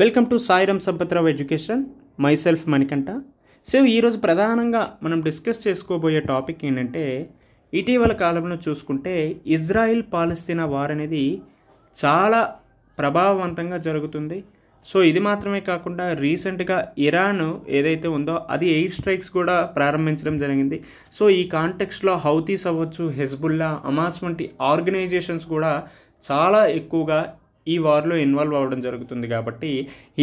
welcome to Sairam Sampatrao education myself Manikanta so ఈరోజు ప్రధానంగా మనం డిస్కస్ చేసుకోబోయే టాపిక్ ఏంటంటే ఇటీవల కాలంలో చూసుకుంటే ఇజ్రాయిల్ పాలస్తీనా వార్ అనేది చాలా ప్రభావవంతంగా జరుగుతుంది సో ఇది మాత్రమే కాకుండా రీసెంట్గా ఇరాన్ ఏదైతే ఉందో అది ఎయిర్ స్ట్రైక్స్ కూడా ప్రారంభించడం జరిగింది సో ఈ కాంటెక్స్లో హౌతీస్ అవ్వచ్చు హెజ్బుల్లా అమాస్ వంటి ఆర్గనైజేషన్స్ కూడా చాలా ఎక్కువగా ఈ వార్లో ఇన్వాల్వ్ అవ్వడం జరుగుతుంది కాబట్టి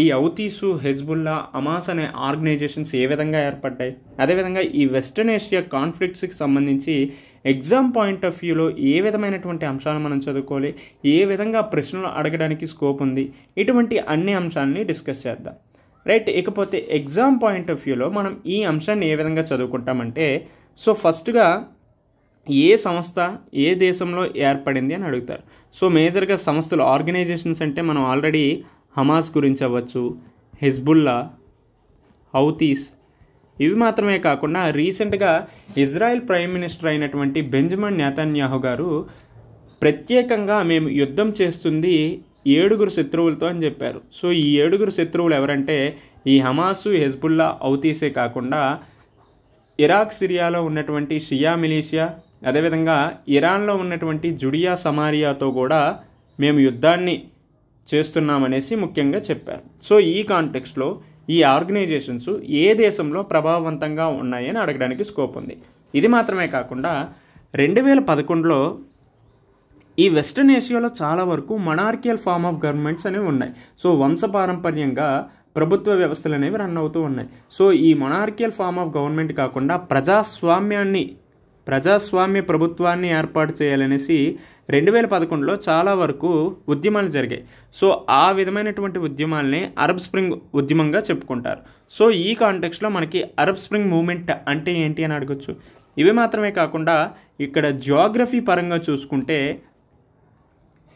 ఈ అవుతీసు హెజ్బుల్లా అమాస్ అనే ఆర్గనైజేషన్స్ ఏ విధంగా ఏర్పడ్డాయి అదేవిధంగా ఈ వెస్ట్రన్ ఏషియా కాన్ఫ్లిక్ట్స్కి సంబంధించి ఎగ్జామ్ పాయింట్ ఆఫ్ వ్యూలో ఏ విధమైనటువంటి అంశాలను మనం చదువుకోవాలి ఏ విధంగా ప్రశ్నలు అడగడానికి స్కోప్ ఉంది ఇటువంటి అన్ని అంశాలని డిస్కస్ చేద్దాం రైట్ ఇకపోతే ఎగ్జామ్ పాయింట్ ఆఫ్ వ్యూలో మనం ఈ అంశాన్ని ఏ విధంగా చదువుకుంటామంటే సో ఫస్ట్గా ఏ సంస్థ ఏ దేశంలో ఏర్పడింది అని అడుగుతారు సో మేజర్గా సంస్థలు ఆర్గనైజేషన్స్ అంటే మనం ఆల్రెడీ హమాస్ గురించి అవ్వచ్చు హిజ్బుల్లా హౌతీస్ ఇవి మాత్రమే కాకుండా రీసెంట్గా ఇజ్రాయెల్ ప్రైమ్ మినిస్టర్ అయినటువంటి బెంజమిన్ నేతన్యాహు గారు ప్రత్యేకంగా మేము యుద్ధం చేస్తుంది ఏడుగురు శత్రువులతో అని చెప్పారు సో ఈ ఏడుగురు శత్రువులు ఎవరంటే ఈ హమాసు హెజ్బుల్లా అవుతీసే కాకుండా ఇరాక్ సిరియాలో ఉన్నటువంటి షియా మిలీషియా అదేవిధంగా ఇరాన్లో ఉన్నటువంటి జుడియా సమారియాతో కూడా మేము యుద్ధాన్ని చేస్తున్నామనేసి ముఖ్యంగా చెప్పారు సో ఈ కాంటెక్స్లో ఈ ఆర్గనైజేషన్స్ ఏ దేశంలో ప్రభావవంతంగా ఉన్నాయని అడగడానికి స్కోప్ ఉంది ఇది మాత్రమే కాకుండా రెండు వేల పదకొండులో ఈ వెస్ట్రన్ ఏషియాలో చాలా వరకు మనార్కియల్ ఫామ్ ఆఫ్ గవర్నమెంట్స్ అనేవి ఉన్నాయి సో వంశపారంపర్యంగా ప్రభుత్వ వ్యవస్థలు అనేవి రన్ అవుతూ ఉన్నాయి సో ఈ మొనార్కియల్ ఫామ్ ఆఫ్ గవర్నమెంట్ కాకుండా ప్రజాస్వామ్యాన్ని ప్రజాస్వామ్య ప్రభుత్వాన్ని ఏర్పాటు చేయాలనేసి రెండు వేల పదకొండులో చాలా వరకు ఉద్యమాలు జరిగాయి సో ఆ విధమైనటువంటి ఉద్యమాల్ని అరబ్ స్ప్రింగ్ ఉద్యమంగా చెప్పుకుంటారు సో ఈ కాంటెక్స్లో మనకి అరబ్ స్ప్రింగ్ మూమెంట్ అంటే ఏంటి అని అడగచ్చు ఇవి మాత్రమే కాకుండా ఇక్కడ జియోగ్రఫీ పరంగా చూసుకుంటే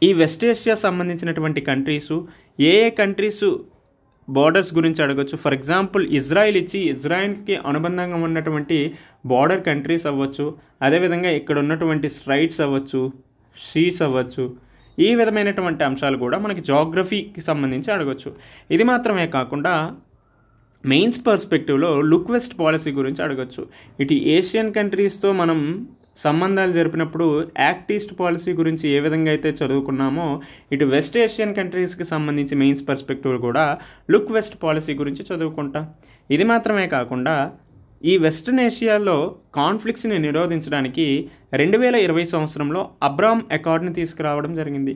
ఈ వెస్ట్ ఏషియా సంబంధించినటువంటి కంట్రీసు ఏ ఏ కంట్రీసు బార్డర్స్ గురించి అడగచ్చు ఫర్ ఎగ్జాంపుల్ ఇజ్రాయిల్ ఇచ్చి ఇజ్రాయిల్కి అనుబంధంగా ఉన్నటువంటి బార్డర్ కంట్రీస్ అవ్వచ్చు అదేవిధంగా ఇక్కడ ఉన్నటువంటి స్ట్రైట్స్ అవ్వచ్చు షీస్ అవ్వచ్చు ఈ విధమైనటువంటి అంశాలు కూడా మనకి జాగ్రఫీకి సంబంధించి అడగచ్చు ఇది మాత్రమే కాకుండా మెయిన్స్ పర్స్పెక్టివ్లో లుక్ వెస్ట్ పాలసీ గురించి అడగచ్చు ఇటు ఏషియన్ కంట్రీస్తో మనం సంబంధాలు జరిపినప్పుడు యాక్ట్ ఈస్ట్ పాలసీ గురించి ఏ విధంగా అయితే చదువుకున్నామో ఇటు వెస్ట్ ఏషియన్ కంట్రీస్కి సంబంధించి మెయిన్స్ పర్స్పెక్టివ్ కూడా లుక్ వెస్ట్ పాలసీ గురించి చదువుకుంటాం ఇది మాత్రమే కాకుండా ఈ వెస్ట్రన్ ఏషియాలో కాన్ఫ్లిక్ట్స్ని నిరోధించడానికి రెండు వేల ఇరవై సంవత్సరంలో అబ్రామ్ అకార్డ్ని తీసుకురావడం జరిగింది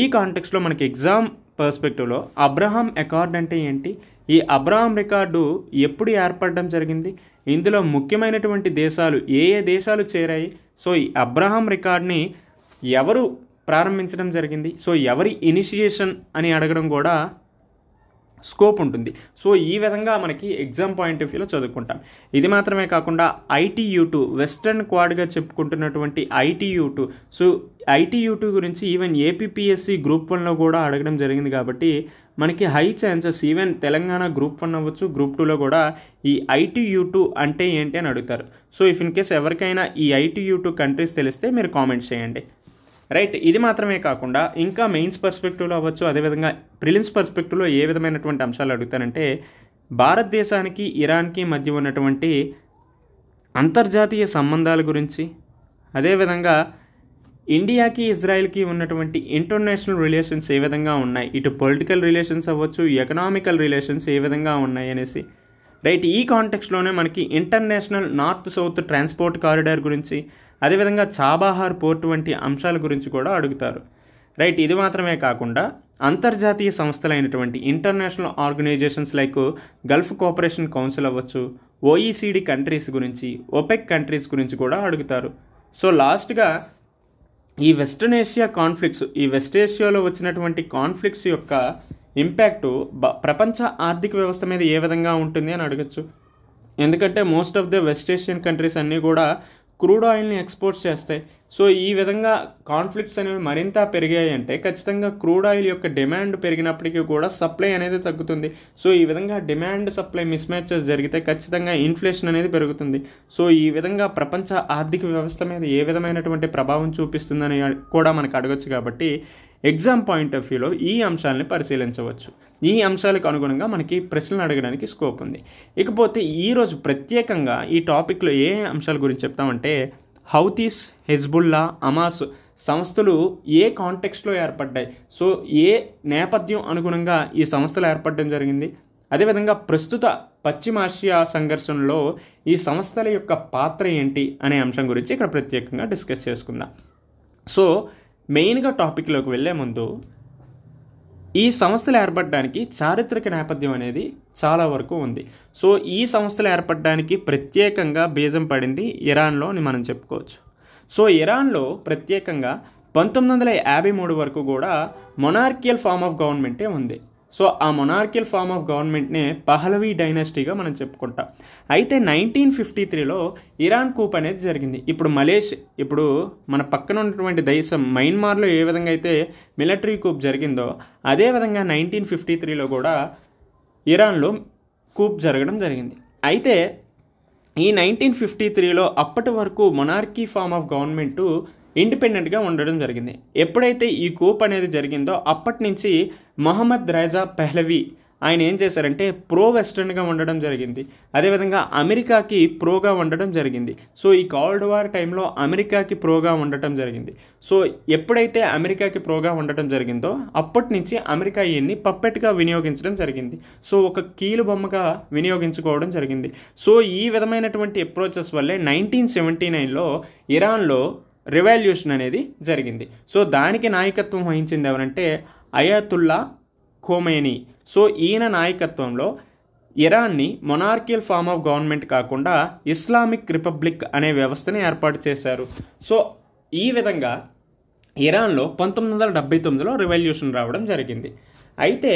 ఈ కాంటెక్స్లో మనకి ఎగ్జామ్ పర్స్పెక్టివ్లో అబ్రహాం అకార్డ్ అంటే ఏంటి ఈ అబ్రహాం రికార్డు ఎప్పుడు ఏర్పడడం జరిగింది ఇందులో ముఖ్యమైనటువంటి దేశాలు ఏ ఏ దేశాలు చేరాయి సో ఈ అబ్రహాం రికార్డ్ని ఎవరు ప్రారంభించడం జరిగింది సో ఎవరి ఇనిషియేషన్ అని అడగడం కూడా స్కోప్ ఉంటుంది సో ఈ విధంగా మనకి ఎగ్జామ్ పాయింట్ ఆఫ్ వ్యూలో చదువుకుంటాం ఇది మాత్రమే కాకుండా ఐటీయూ టూ వెస్ట్రన్ క్వాడ్గా చెప్పుకుంటున్నటువంటి ITU two so ITU two గురించి ఈవెన్ ఏపీఎస్సి గ్రూప్ వన్లో కూడా అడగడం జరిగింది కాబట్టి మనకి high chances even Telangana group one అవ్వచ్చు గ్రూప్ టూలో కూడా ఈ ఐటీయూ టూ అంటే ఏంటి అని అడుగుతారు సో ఇఫ్ ఇన్ కేస్ ఎవరికైనా ఈ ఐటీయూ టూ కంట్రీస్ తెలిస్తే మీరు కామెంట్ చేయండి రైట్ ఇది మాత్రమే కాకుండా ఇంకా మెయిన్స్ పర్స్పెక్టివ్లో అవ్వచ్చు అదేవిధంగా ప్రిలిమ్స్ పర్స్పెక్టివ్లో ఏ విధమైనటువంటి అంశాలు అడుగుతానంటే భారతదేశానికి ఇరాన్కి మధ్య ఉన్నటువంటి అంతర్జాతీయ సంబంధాల గురించి అదేవిధంగా ఇండియాకి ఇజ్రాయెల్కి ఉన్నటువంటి ఇంటర్నేషనల్ రిలేషన్స్ ఏ విధంగా ఉన్నాయి ఇటు పొలిటికల్ రిలేషన్స్ అవ్వచ్చు ఎకనామికల్ రిలేషన్స్ ఏ విధంగా ఉన్నాయి అనేసి రైట్ ఈ కాంటెక్స్లోనే మనకి international north south transport corridor గురించి అదేవిధంగా చాబాహార్ పోర్ట్ వంటి అంశాల గురించి కూడా అడుగుతారు రైట్ ఇది మాత్రమే కాకుండా అంతర్జాతీయ సంస్థలైనటువంటి international organisations like Gulf Cooperation Council అవ్వచ్చు ఓఈసీడీ కంట్రీస్ గురించి ఒపెక్ కంట్రీస్ గురించి కూడా అడుగుతారు సో లాస్ట్గా ఈ వెస్ట్రన్ ఏషియా కాన్ఫ్లిక్ట్స్ ఈ వెస్ట్ ఏషియాలో వచ్చినటువంటి కాన్ఫ్లిక్ట్స్ యొక్క ఇంపాక్ట్ ప్రపంచ ఆర్థిక వ్యవస్థ మీద ఏ విధంగా ఉంటుంది అని అడగచ్చు ఎందుకంటే most of the West Asian countries అన్నీ కూడా క్రూడ్ ఆయిల్ని ఎక్స్పోర్ట్ చేస్తాయి సో ఈ విధంగా కాన్ఫ్లిక్ట్స్ అనేవి మరింత పెరిగాయి అంటే ఖచ్చితంగా క్రూడ్ ఆయిల్ యొక్క డిమాండ్ పెరిగినప్పటికీ కూడా సప్లై అనేది తగ్గుతుంది సో ఈ విధంగా డిమాండ్ సప్లై మిస్ మ్యాచెస్ జరిగితే ఖచ్చితంగా ఇన్ఫ్లేషన్ అనేది పెరుగుతుంది సో ఈ విధంగా ప్రపంచ ఆర్థిక వ్యవస్థ మీద ఏ విధమైనటువంటి ప్రభావం చూపిస్తుందని కూడా మనకు అడగచ్చు కాబట్టి ఎగ్జామ్ పాయింట్ ఆఫ్ వ్యూలో ఈ అంశాలని పరిశీలించవచ్చు ఈ అంశాలకు అనుగుణంగా మనకి ప్రశ్నలు అడగడానికి స్కోప్ ఉంది ఇకపోతే ఈరోజు ప్రత్యేకంగా ఈ టాపిక్లో ఏ అంశాల గురించి చెప్తామంటే హౌతీస్ హెజ్బుల్లా అమాస్ సంస్థలు ఏ కాంటెక్స్లో ఏర్పడ్డాయి సో ఏ నేపథ్యం అనుగుణంగా ఈ సంస్థలు ఏర్పడడం జరిగింది అదేవిధంగా ప్రస్తుత పశ్చిమాసియా సంఘర్షణలో ఈ సంస్థల యొక్క పాత్ర ఏంటి అనే అంశం గురించి ఇక్కడ ప్రత్యేకంగా డిస్కస్ చేసుకుందాం సో మెయిన్గా టాపిక్లోకి వెళ్ళే ముందు ఈ సంస్థలు ఏర్పడడానికి చారిత్రక నేపథ్యం అనేది చాలా వరకు ఉంది సో ఈ సంస్థలు ఏర్పడడానికి ప్రత్యేకంగా బీజం పడింది ఇరాన్లో అని మనం చెప్పుకోవచ్చు సో ఇరాన్లో ప్రత్యేకంగా పంతొమ్మిది వందల యాభై మూడు వరకు కూడా మొనార్కియల్ ఫామ్ ఆఫ్ గవర్నమెంటే ఉంది సో ఆ మొనార్కిల్ ఫామ్ ఆఫ్ గవర్నమెంట్నే పహలవీ డైనాసిటీగా మనం చెప్పుకుంటాం అయితే నైన్టీన్ ఫిఫ్టీ త్రీలో ఇరాన్ కూప్ అనేది జరిగింది ఇప్పుడు మలేషియా ఇప్పుడు మన పక్కన ఉన్నటువంటి దేశం మయన్మార్లో ఏ విధంగా అయితే మిలిటరీ కూప్ జరిగిందో అదే విధంగా నైన్టీన్ ఫిఫ్టీ త్రీలో కూడా ఇరాన్లో కూప్ జరగడం జరిగింది అయితే ఈ నైన్టీన్ ఫిఫ్టీ త్రీలో అప్పటి వరకు మొనార్కీ ఫామ్ ఆఫ్ గవర్నమెంటు ఇండిపెండెంట్గా ఉండడం జరిగింది ఎప్పుడైతే ఈ కూప్ అనేది జరిగిందో అప్పటి నుంచి మొహమ్మద్ రైజా పెహ్లవి ఆయన ఏం చేశారంటే ప్రో వెస్టర్న్గా ఉండడం జరిగింది అదేవిధంగా అమెరికాకి ప్రోగా ఉండడం జరిగింది సో ఈ కోల్డ్ వార్ టైంలో అమెరికాకి ప్రోగా ఉండటం జరిగింది సో ఎప్పుడైతే అమెరికాకి ప్రోగా ఉండటం జరిగిందో అప్పటి నుంచి అమెరికా ఇవన్నీ పప్పెట్గా వినియోగించడం జరిగింది సో ఒక కీలు బొమ్మగా వినియోగించుకోవడం జరిగింది సో ఈ విధమైనటువంటి అప్రోచెస్ వల్లే నైన్టీన్ సెవెంటీ నైన్లో ఇరాన్లో రివాల్యూషన్ అనేది జరిగింది సో దానికి నాయకత్వం వహించింది ఎవరంటే అయాతుల్లా ఖోమేని సో ఈయన నాయకత్వంలో ఇరాన్ని మొనార్కియల్ ఫామ్ ఆఫ్ గవర్నమెంట్ కాకుండా ఇస్లామిక్ రిపబ్లిక్ అనే వ్యవస్థని ఏర్పాటు చేశారు సో ఈ విధంగా ఇరాన్లో పంతొమ్మిది వందల డెబ్బై తొమ్మిదిలో రివల్యూషన్ రావడం జరిగింది అయితే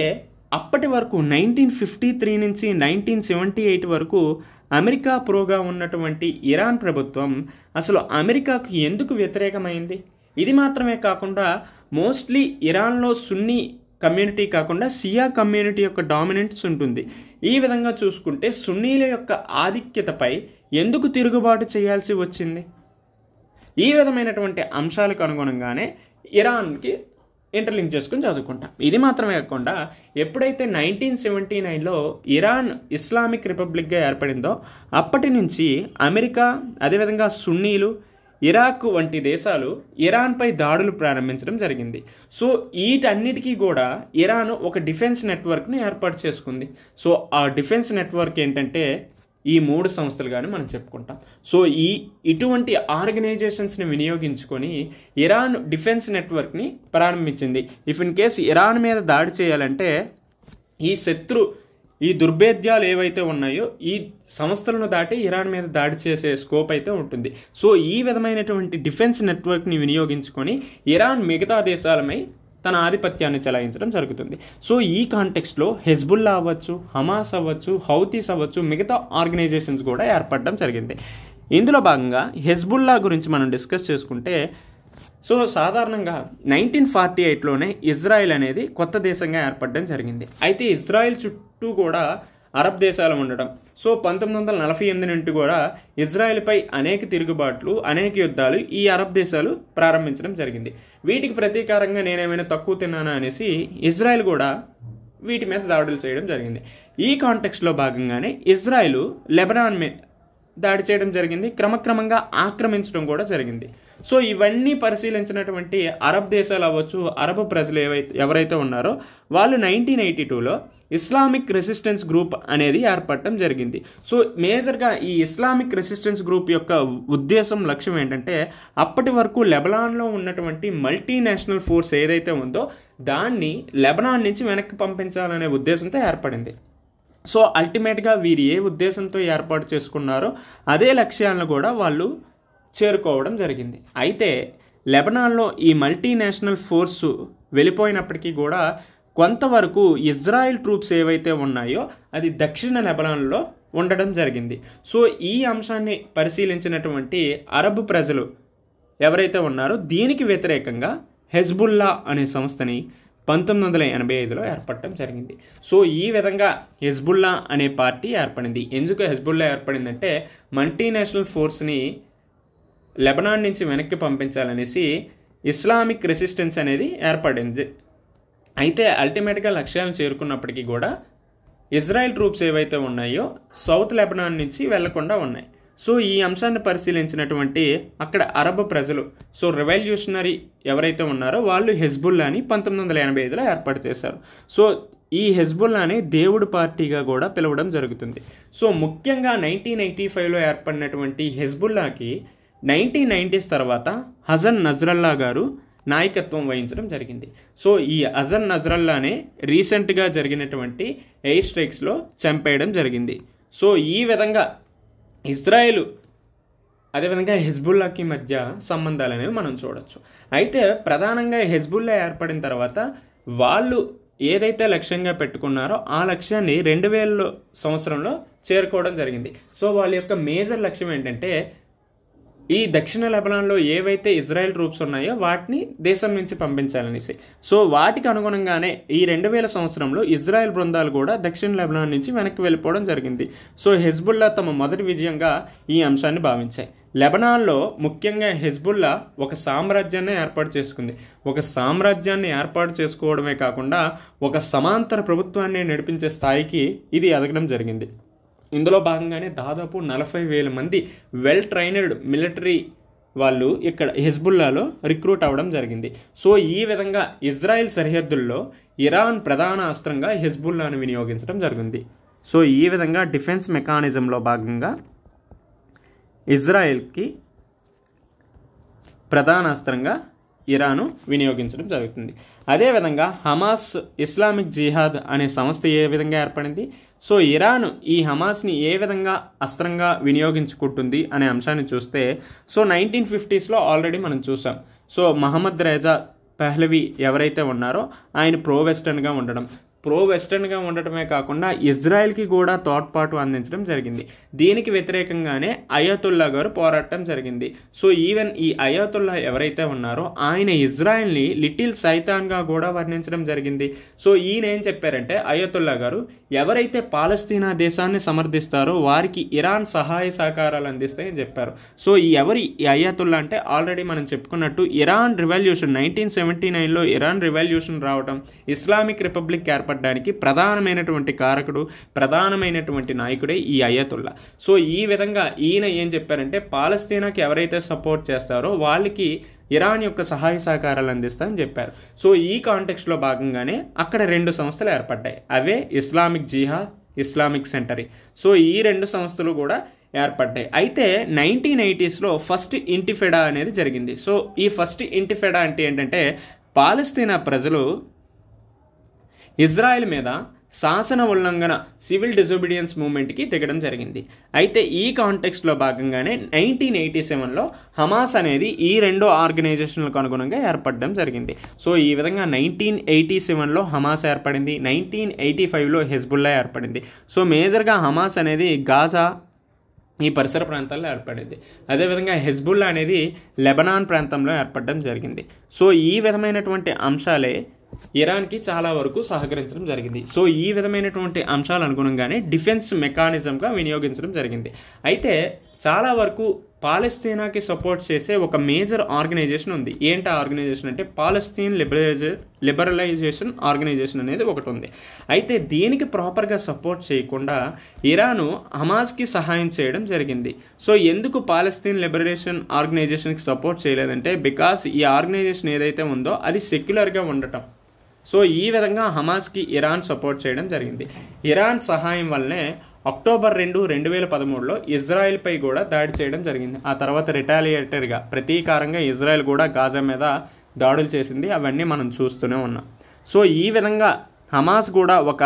అప్పటి వరకు నైన్టీన్ ఫిఫ్టీ త్రీ నుంచి నైన్టీన్ సెవెంటీ ఎయిట్ వరకు అమెరికా ప్రోగా ఉన్నటువంటి ఇరాన్ ప్రభుత్వం అసలు అమెరికాకు ఎందుకు వ్యతిరేకమైంది ఇది మాత్రమే కాకుండా మోస్ట్లీ ఇరాన్లో సున్నీ కమ్యూనిటీ కాకుండా సియా కమ్యూనిటీ యొక్క డామినెంట్స్ ఉంటుంది ఈ విధంగా చూసుకుంటే సున్నీల యొక్క ఆధిక్యతపై ఎందుకు తిరుగుబాటు చేయాల్సి వచ్చింది ఈ విధమైనటువంటి అంశాలకు అనుగుణంగానే ఇరాన్కి ఇంటర్లింక్ చేసుకుని చదువుకుంటాం ఇది మాత్రమే కాకుండా ఎప్పుడైతే నైన్టీన్ సెవెంటీ నైన్లో ఇరాన్ ఇస్లామిక్ రిపబ్లిక్గా ఏర్పడిందో అప్పటి నుంచి అమెరికా అదేవిధంగా సున్నీలు ఇరాక్ వంటి దేశాలు ఇరాన్పై దాడులు ప్రారంభించడం జరిగింది సో వీటన్నిటికీ కూడా ఇరాన్ ఒక డిఫెన్స్ నెట్వర్క్ను ఏర్పాటు చేసుకుంది సో ఆ డిఫెన్స్ నెట్వర్క్ ఏంటంటే ఈ మూడు సంస్థలు కానీ మనం చెప్పుకుంటాం సో ఈ ఇటువంటి ఆర్గనైజేషన్స్ని వినియోగించుకొని ఇరాన్ డిఫెన్స్ నెట్వర్క్ని ప్రారంభించింది ఇఫ్ ఇన్ కేస్ ఇరాన్ మీద దాడి చేయాలంటే ఈ శత్రు ఈ దుర్భేద్యాలు ఏవైతే ఉన్నాయో ఈ సంస్థలను దాటి ఇరాన్ మీద దాడి చేసే స్కోప్ అయితే ఉంటుంది సో ఈ విధమైనటువంటి డిఫెన్స్ నెట్వర్క్ని వినియోగించుకొని ఇరాన్ మిగతా దేశాలమై తన ఆధిపత్యాన్ని చెలాయించడం జరుగుతుంది సో ఈ కాంటెక్స్ట్లో హెజ్బుల్లా అవ్వచ్చు హమాస్ అవ్వచ్చు హౌతీస్ అవ్వచ్చు మిగతా ఆర్గనైజేషన్స్ కూడా ఏర్పడడం జరిగింది ఇందులో భాగంగా హెజ్బుల్లా గురించి మనం డిస్కస్ చేసుకుంటే సో సాధారణంగా నైన్టీన్ ఫార్టీ ఎయిట్లోనే ఇజ్రాయెల్ అనేది కొత్త దేశంగా ఏర్పడడం జరిగింది అయితే ఇజ్రాయెల్ చుట్టూ కూడా అరబ్ దేశాలు ఉండటం సో పంతొమ్మిది వందల నలభై ఎనిమిది నుండి కూడా ఇజ్రాయెల్పై అనేక తిరుగుబాట్లు అనేక యుద్ధాలు ఈ అరబ్ దేశాలు ప్రారంభించడం జరిగింది వీటికి ప్రతీకారంగా నేనేమైనా తక్కువ తిన్నానా అనేసి ఇజ్రాయెల్ కూడా వీటి మీద దాడులు చేయడం జరిగింది ఈ కాంటెక్స్ట్లో భాగంగానే ఇజ్రాయెల్ లెబనాన్ దాడి చేయడం జరిగింది క్రమక్రమంగా ఆక్రమించడం కూడా జరిగింది సో ఇవన్నీ పరిశీలించినటువంటి అరబ్ దేశాలు అవ్వచ్చు అరబ్ ప్రజలు ఏవైతే ఎవరైతే ఉన్నారో వాళ్ళు నైన్టీన్ ఎయిటీ టూలో ఇస్లామిక్ రెసిస్టెన్స్ గ్రూప్ అనేది ఏర్పడటం జరిగింది సో మేజర్గా ఈ ఇస్లామిక్ రెసిస్టెన్స్ గ్రూప్ యొక్క ఉద్దేశం లక్ష్యం ఏంటంటే అప్పటి వరకు లెబనాన్లో ఉన్నటువంటి మల్టీనేషనల్ ఫోర్స్ ఏదైతే ఉందో దాన్ని లెబనాన్ నుంచి వెనక్కి పంపించాలనే ఉద్దేశంతో ఏర్పడింది సో అల్టిమేట్గా వీరు ఏ ఉద్దేశంతో ఏర్పాటు చేసుకున్నారో అదే లక్ష్యాలను కూడా వాళ్ళు చేరుకోవడం జరిగింది అయితే లెబనాన్లో ఈ మల్టీనేషనల్ ఫోర్సు వెళ్ళిపోయినప్పటికీ కూడా కొంతవరకు ఇజ్రాయెల్ ట్రూప్స్ ఏవైతే ఉన్నాయో అది దక్షిణ లెబనాన్లో ఉండడం జరిగింది సో ఈ అంశాన్ని పరిశీలించినటువంటి అరబ్ ప్రజలు ఎవరైతే ఉన్నారో దీనికి వ్యతిరేకంగా హెజ్బుల్లా అనే సంస్థని పంతొమ్మిది వందల ఎనభై ఐదులో ఏర్పడటం జరిగింది సో ఈ విధంగా హెజ్బుల్లా అనే పార్టీ ఏర్పడింది ఎందుకు హెజ్బుల్లా ఏర్పడిందంటే మల్టీనేషనల్ ఫోర్స్ని లెబనాన్ నుంచి వెనక్కి పంపించాలనేసి ఇస్లామిక్ రెసిస్టెన్స్ అనేది ఏర్పడింది అయితే అల్టిమేట్గా లక్ష్యాలను చేరుకున్నప్పటికీ కూడా ఇజ్రాయెల్ ట్రూప్స్ ఏవైతే ఉన్నాయో సౌత్ లెబనాన్ నుంచి వెళ్లకుండా ఉన్నాయి సో ఈ అంశాన్ని పరిశీలించినటువంటి అక్కడ అరబ్ ప్రజలు సో రెవల్యూషనరీ ఎవరైతే ఉన్నారో వాళ్ళు హెజ్బుల్లాని పంతొమ్మిది వందల ఎనభై ఐదులో ఏర్పాటు చేశారు సో ఈ హెజ్బుల్లాని దేవుడు పార్టీగా కూడా పిలవడం జరుగుతుంది సో ముఖ్యంగా నైన్టీన్ ఎయిటీ ఫైవ్లో ఏర్పడినటువంటి హెజ్బుల్లాకి నైన్టీన్ నైంటీస్ తర్వాత హజన్ నజ్రల్లా గారు నాయకత్వం వహించడం జరిగింది సో ఈ హజన్ నజ్రల్లానే రీసెంట్గా జరిగినటువంటి ఎయిర్ స్ట్రైక్స్లో చంపేయడం జరిగింది సో ఈ విధంగా ఇజ్రాయెల్ అదేవిధంగా హెజ్బుల్లాకి మధ్య సంబంధాలు అనేవి మనం చూడొచ్చు అయితే ప్రధానంగా హెజ్బుల్లా ఏర్పడిన తర్వాత వాళ్ళు ఏదైతే లక్ష్యంగా పెట్టుకున్నారో ఆ లక్ష్యాన్ని రెండు వేల సంవత్సరంలో చేరుకోవడం జరిగింది సో వాళ్ళ యొక్క మేజర్ లక్ష్యం ఏంటంటే ఈ దక్షిణ లెబనాన్లో ఏవైతే ఇజ్రాయెల్ ట్రూప్స్ ఉన్నాయో వాటిని దేశం నుంచి పంపించాలనేసి సో వాటికి అనుగుణంగానే ఈ రెండు వేల సంవత్సరంలో ఇజ్రాయెల్ బృందాలు కూడా దక్షిణ లెబనాన్ నుంచి వెనక్కి వెళ్ళిపోవడం జరిగింది సో హెజ్బుల్లా తమ మొదటి విజయంగా ఈ అంశాన్ని భావించాయి లెబనాన్లో ముఖ్యంగా హెజ్బుల్లా ఒక సామ్రాజ్యాన్ని ఏర్పాటు చేసుకుంది ఒక సామ్రాజ్యాన్ని ఏర్పాటు చేసుకోవడమే కాకుండా ఒక సమాంతర ప్రభుత్వాన్ని నడిపించే స్థాయికి ఇది ఎదగడం జరిగింది ఇందులో భాగంగానే దాదాపు నలభై వేల మంది వెల్ ట్రైనడ్ మిలిటరీ వాళ్ళు ఇక్కడ హిజ్బుల్లాలో రిక్రూట్ అవ్వడం జరిగింది సో ఈ విధంగా ఇజ్రాయెల్ సరిహద్దుల్లో ఇరాన్ ప్రధాన అస్త్రంగా హిజ్బుల్లాను వినియోగించడం జరిగింది సో ఈ విధంగా డిఫెన్స్ మెకానిజంలో భాగంగా ఇజ్రాయెల్కి ప్రధాన అస్త్రంగా ఇరాను వినియోగించడం జరుగుతుంది అదేవిధంగా హమాస్ ఇస్లామిక్ జిహాద్ అనే సంస్థ ఏ విధంగా ఏర్పడింది సో ఇరాన్ ఈ హమాస్ని ఏ విధంగా అస్త్రంగా వినియోగించుకుంటుంది అనే అంశాన్ని చూస్తే సో నైన్టీన్ ఫిఫ్టీస్లో ఆల్రెడీ మనం చూసాం సో మహమ్మద్ రేజా పెహ్లవి ఎవరైతే ఉన్నారో ఆయన ప్రో వెస్టర్న్గా ఉండడం ప్రో వెస్టర్న్గా ఉండటమే కాకుండా ఇజ్రాయెల్కి కూడా తోడ్పాటు అందించడం జరిగింది దీనికి వ్యతిరేకంగానే అయోతుల్లా గారు పోరాటం జరిగింది సో ఈవెన్ ఈ అయోతుల్లా ఎవరైతే ఉన్నారో ఆయన ఇజ్రాయెల్ని లిటిల్ సైతాన్గా కూడా వర్ణించడం జరిగింది సో ఈయన ఏం చెప్పారంటే అయోతుల్లా గారు ఎవరైతే పాలస్తీనా దేశాన్ని సమర్థిస్తారో వారికి ఇరాన్ సహాయ సహకారాలు అందిస్తాయని చెప్పారు సో ఈ ఎవరి ఈ అయ్యాతుల్లా అంటే ఆల్రెడీ మనం చెప్పుకున్నట్టు ఇరాన్ రివల్యూషన్ నైన్టీన్ సెవెంటీ నైన్లో ఇరాన్ రివల్యూషన్ రావడం ఇస్లామిక్ రిపబ్లిక్ ఏర్పడడం ఏర్పడడానికి ప్రధానమైనటువంటి కారకుడు ప్రధానమైనటువంటి నాయకుడే ఈ అయ్యతుల్లా సో ఈ విధంగా ఈయన ఏం చెప్పారంటే పాలస్తీనాకి ఎవరైతే సపోర్ట్ చేస్తారో వాళ్ళకి ఇరాన్ యొక్క సహాయ సహకారాలు అందిస్తా అని చెప్పారు సో ఈ కాంటెక్స్లో భాగంగానే అక్కడ రెండు సంస్థలు ఏర్పడ్డాయి అవే ఇస్లామిక్ జిహా ఇస్లామిక్ సెంటరీ సో ఈ రెండు సంస్థలు కూడా ఏర్పడ్డాయి అయితే నైన్టీన్ ఎయిటీస్లో ఫస్ట్ ఇంటిఫెడా అనేది జరిగింది సో ఈ ఫస్ట్ ఇంటిఫెడా అంటే ఏంటంటే పాలస్తీనా ప్రజలు ఇజ్రాయెల్ మీద శాసన ఉల్లంఘన సివిల్ డిజోబిడియన్స్ మూవ్మెంట్కి దిగడం జరిగింది అయితే ఈ కాంటెక్స్ట్లో భాగంగానే నైన్టీన్ ఎయిటీ సెవెన్లో హమాస్ అనేది ఈ రెండో ఆర్గనైజేషన్లకు అనుగుణంగా ఏర్పడడం జరిగింది సో ఈ విధంగా నైన్టీన్ ఎయిటీ సెవెన్లో హమాస్ ఏర్పడింది నైన్టీన్ ఎయిటీ ఫైవ్లో హెజ్బుల్లా ఏర్పడింది సో మేజర్గా హమాస్ అనేది గాజా ఈ పరిసర ప్రాంతాల్లో ఏర్పడింది అదేవిధంగా హెజ్బుల్లా అనేది లెబనాన్ ప్రాంతంలో ఏర్పడడం జరిగింది సో ఈ విధమైనటువంటి అంశాలే ఇరాన్కి చాలా వరకు సహకరించడం జరిగింది సో ఈ విధమైనటువంటి అంశాలు అనుగుణంగానే డిఫెన్స్ మెకానిజంగా వినియోగించడం జరిగింది అయితే చాలా వరకు పాలస్తీనాకి సపోర్ట్ చేసే ఒక మేజర్ ఆర్గనైజేషన్ ఉంది ఏంటి ఆ ఆర్గనైజేషన్ అంటే పాలస్తీన్ లిబరైజే లిబరలైజేషన్ ఆర్గనైజేషన్ అనేది ఒకటి ఉంది అయితే దీనికి ప్రాపర్గా సపోర్ట్ చేయకుండా ఇరాను హమాజ్కి సహాయం చేయడం జరిగింది సో ఎందుకు పాలస్తీన్ లిబరేషన్ ఆర్గనైజేషన్కి సపోర్ట్ చేయలేదంటే బికాస్ ఈ ఆర్గనైజేషన్ ఏదైతే ఉందో అది సెక్యులర్గా ఉండటం సో ఈ విధంగా హమాస్కి ఇరాన్ సపోర్ట్ చేయడం జరిగింది ఇరాన్ సహాయం వల్లనే అక్టోబర్ రెండు రెండు వేల పదమూడులో ఇజ్రాయెల్పై కూడా దాడి చేయడం జరిగింది ఆ తర్వాత రిటాలియేటర్గా ప్రతీకారంగా ఇజ్రాయెల్ కూడా గాజా మీద దాడులు చేసింది అవన్నీ మనం చూస్తూనే ఉన్నాం సో ఈ విధంగా హమాస్ కూడా ఒక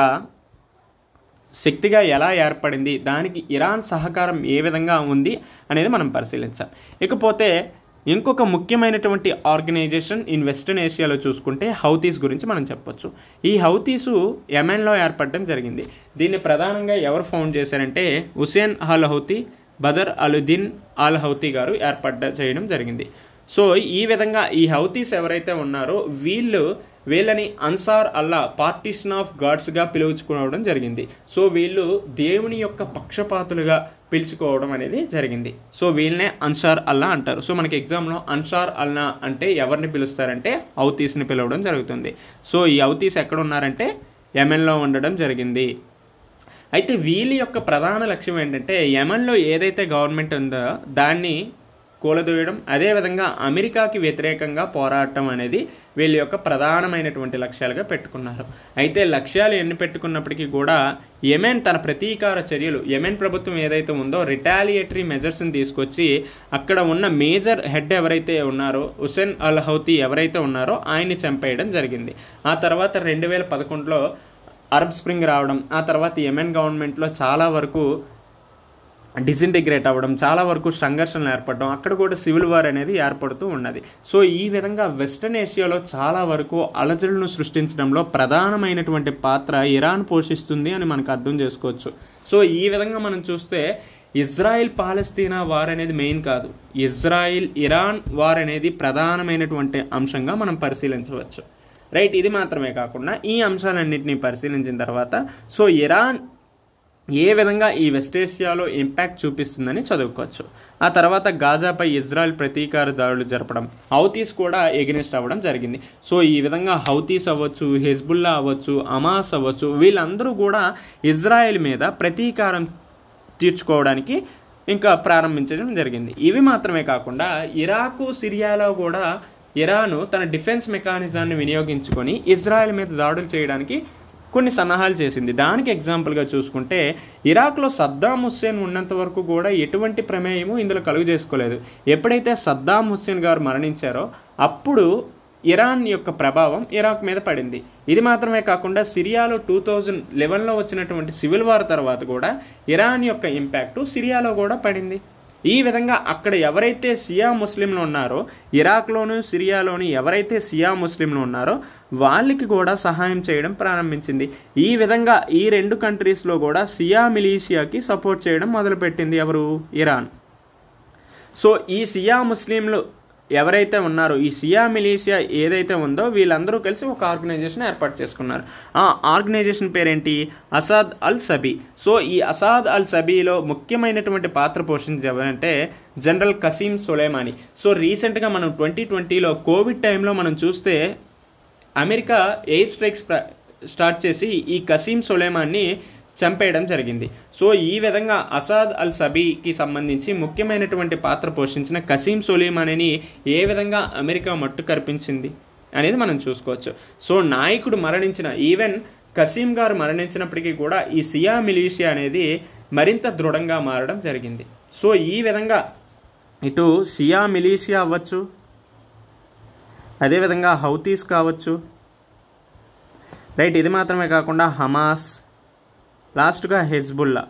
శక్తిగా ఎలా ఏర్పడింది దానికి ఇరాన్ సహకారం ఏ విధంగా ఉంది అనేది మనం పరిశీలించాం ఇకపోతే ఇంకొక ముఖ్యమైనటువంటి ఆర్గనైజేషన్ ఇన్ వెస్ట్రన్ ఏషియాలో చూసుకుంటే హౌతీస్ గురించి మనం చెప్పొచ్చు ఈ హౌతీసు యమెన్లో ఏర్పడడం జరిగింది దీన్ని ప్రధానంగా ఎవరు ఫౌండ్ చేశారంటే Hussein al Houthi Badr Alauddin al Houthi గారు ఏర్పడ్డ చేయడం జరిగింది సో ఈ విధంగా ఈ హౌతీస్ ఎవరైతే ఉన్నారో వీళ్ళు వీళ్ళని అన్సార్ అల్లా పార్టీషన్ ఆఫ్ గాడ్స్గా పిలువచుకోవడం జరిగింది సో వీళ్ళు దేవుని యొక్క పక్షపాతులుగా పిలుచుకోవడం అనేది జరిగింది సో వీళ్ళనే అన్సార్ అల్లా అంటారు సో మనకి ఎగ్జామ్లో అన్సార్ అల్లా అంటే ఎవరిని పిలుస్తారంటే అవతీస్ని పిలవడం జరుగుతుంది సో ఈ అవతీస్ ఎక్కడ ఉన్నారంటే యమెన్లో ఉండడం జరిగింది అయితే వీళ్ళ యొక్క ప్రధాన లక్ష్యం ఏంటంటే యమన్లో ఏదైతే గవర్నమెంట్ ఉందో దాన్ని కూలదోయడం అదేవిధంగా అమెరికాకి వ్యతిరేకంగా పోరాటం అనేది వీళ్ళ యొక్క ప్రధానమైనటువంటి లక్ష్యాలుగా పెట్టుకున్నారు అయితే లక్ష్యాలు ఎన్ని పెట్టుకున్నప్పటికీ కూడా యమెన్ తన ప్రతీకార చర్యలు యమెన్ ప్రభుత్వం ఏదైతే ఉందో రిటాలియేటరీ మెజర్స్ని తీసుకొచ్చి అక్కడ ఉన్న మేజర్ హెడ్ ఎవరైతే ఉన్నారో హుసేన్ అల్ హౌతి ఎవరైతే ఉన్నారో ఆయన్ని చంపేయడం జరిగింది ఆ తర్వాత రెండు వేల పదకొండులో అరబ్ స్ప్రింగ్ రావడం ఆ తర్వాత యమెన్ గవర్నమెంట్లో చాలా వరకు డిసింటిగ్రేట్ అవ్వడం చాలా వరకు సంఘర్షణలు ఏర్పడడం అక్కడ కూడా సివిల్ వార్ అనేది ఏర్పడుతూ ఉన్నది సో ఈ విధంగా వెస్ట్రన్ ఏషియాలో చాలా వరకు అలజడులను సృష్టించడంలో ప్రధానమైనటువంటి పాత్ర ఇరాన్ పోషిస్తుంది అని మనకు అర్థం చేసుకోవచ్చు సో ఈ విధంగా మనం చూస్తే ఇజ్రాయిల్ పాలస్తీనా వార్ అనేది మెయిన్ కాదు ఇజ్రాయిల్ ఇరాన్ వార్ అనేది ప్రధానమైనటువంటి అంశంగా మనం పరిశీలించవచ్చు రైట్ ఇది మాత్రమే కాకుండా ఈ అంశాలన్నింటినీ పరిశీలించిన తర్వాత సో ఇరాన్ ఏ విధంగా ఈ వెస్టేషియాలో ఇంపాక్ట్ చూపిస్తుందని చదువుకోవచ్చు ఆ తర్వాత గాజాపై ఇజ్రాయెల్ ప్రతీకార దాడులు జరపడం హౌతీస్ కూడా ఎగ్నెస్ట్ అవ్వడం జరిగింది సో ఈ విధంగా హౌతీస్ అవ్వచ్చు హెజ్బుల్లా అవ్వచ్చు అమాస్ అవ్వచ్చు వీళ్ళందరూ కూడా ఇజ్రాయెల్ మీద ప్రతీకారం తీర్చుకోవడానికి ఇంకా ప్రారంభించడం జరిగింది ఇవి మాత్రమే కాకుండా ఇరాకు సిరియాలో కూడా ఇరాను తన డిఫెన్స్ మెకానిజాన్ని వినియోగించుకొని ఇజ్రాయెల్ మీద దాడులు చేయడానికి కొన్ని సన్నాహాలు చేసింది దానికి ఎగ్జాంపుల్గా చూసుకుంటే ఇరాక్లో సద్దాం హుస్సేన్ ఉన్నంత వరకు కూడా ఎటువంటి ప్రమేయము ఇందులో కలుగు చేసుకోలేదు ఎప్పుడైతే సద్దాం హుస్సేన్ గారు మరణించారో అప్పుడు ఇరాన్ యొక్క ప్రభావం ఇరాక్ మీద పడింది ఇది మాత్రమే కాకుండా సిరియాలో టూ థౌజండ్ లెవెన్లో వచ్చినటువంటి సివిల్ వార్ తర్వాత కూడా ఇరాన్ యొక్క ఇంపాక్టు సిరియాలో కూడా పడింది ఈ విధంగా అక్కడ ఎవరైతే సియా ముస్లింలు ఉన్నారో ఇరాక్లోను సిరియాలోను ఎవరైతే సియా ముస్లింలు ఉన్నారో వాళ్ళకి కూడా సహాయం చేయడం ప్రారంభించింది ఈ విధంగా ఈ రెండు కంట్రీస్లో కూడా సియా మిలీషియాకి సపోర్ట్ చేయడం మొదలుపెట్టింది ఎవరు ఇరాన్ సో ఈ సియా ముస్లింలు ఎవరైతే ఉన్నారో ఈ సియా మిలీషియా ఏదైతే ఉందో వీళ్ళందరూ కలిసి ఒక ఆర్గనైజేషన్ ఏర్పాటు చేసుకున్నారు ఆ ఆర్గనైజేషన్ పేరేంటి అసాద్ అల్ సబీ సో ఈ అసాద్ అల్ సబీలో ముఖ్యమైనటువంటి పాత్ర పోషించి ఎవరంటే జనరల్ కసీం సులేమాని సో రీసెంట్గా మనం ట్వంటీ ట్వంటీలో కోవిడ్ టైంలో మనం చూస్తే అమెరికా ఎయిర్ స్ట్రైక్స్ స్టార్ట్ చేసి ఈ కసీం సులేమాన్ని చంపేయడం జరిగింది సో ఈ విధంగా అసాద్ అల్ సబీకి సంబంధించి ముఖ్యమైనటువంటి పాత్ర పోషించిన కసీం సొలీమానిని ఏ విధంగా అమెరికా మట్టు కరిపించింది అనేది మనం చూసుకోవచ్చు సో నాయకుడు మరణించిన ఈవెన్ కసీం గారు మరణించినప్పటికీ కూడా ఈ సియా మిలీషియా అనేది మరింత దృఢంగా మారడం జరిగింది సో ఈ విధంగా ఇటు సియా మిలీషియా అవ్వచ్చు అదేవిధంగా హౌతీస్ కావచ్చు రైట్ ఇది మాత్రమే కాకుండా హమాస్ లాస్ట్గా హెజ్బుల్లా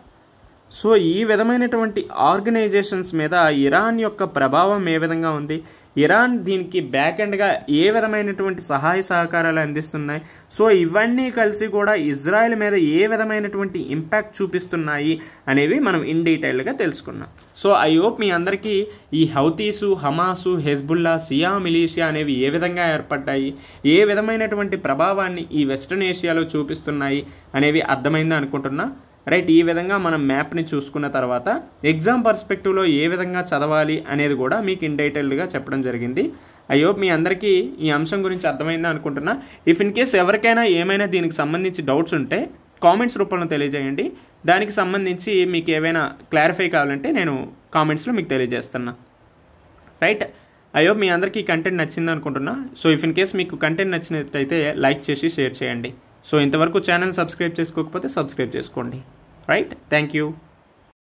సో ఈ విధమైనటువంటి ఆర్గనైజేషన్స్ మీద ఇరాన్ యొక్క ప్రభావం ఏ విధంగా ఉంది ఇరాన్ దీనికి బ్యాక్ ఎండ్గా ఏ విధమైనటువంటి సహాయ సహకారాలు అందిస్తున్నాయి సో ఇవన్నీ కలిసి కూడా ఇజ్రాయెల్ మీద ఏ విధమైనటువంటి ఇంపాక్ట్ చూపిస్తున్నాయి అనేవి మనం ఇన్ డీటెయిల్గా తెలుసుకున్నాం సో ఐ హోప్ మీ అందరికీ ఈ Houthis Hamas Hezbollah Shia militia అనేవి ఏ విధంగా ఏర్పడ్డాయి ఏ విధమైనటువంటి ప్రభావాన్ని ఈ వెస్ట్రన్ ఏషియాలో చూపిస్తున్నాయి అనేవి అర్థమైందా అనుకుంటున్నా రైట్ ఈ విధంగా మనం మ్యాప్ని చూసుకున్న తర్వాత ఎగ్జామ్ పర్స్పెక్టివ్లో ఏ విధంగా చదవాలి అనేది కూడా మీకు ఇండైటైల్డ్గా చెప్పడం జరిగింది అయ్యో మీ అందరికీ ఈ అంశం గురించి అర్థమైందా అనుకుంటున్నా ఇఫ్ ఇన్ కేస్ ఎవరికైనా ఏమైనా దీనికి సంబంధించి డౌట్స్ ఉంటే కామెంట్స్ రూపంలో తెలియజేయండి దానికి సంబంధించి మీకు ఏవైనా క్లారిఫై కావాలంటే నేను కామెంట్స్లో మీకు తెలియజేస్తున్నా రైట్ అయ్యో మీ అందరికీ కంటెంట్ నచ్చింది అనుకుంటున్నా సో ఇఫ్ ఇన్ కేస్ మీకు కంటెంట్ నచ్చినట్టయితే లైక్ చేసి షేర్ చేయండి సో ఇంతవరకు ఛానల్ సబ్స్క్రైబ్ చేసుకోకపోతే సబ్స్క్రైబ్ చేసుకోండి right thank you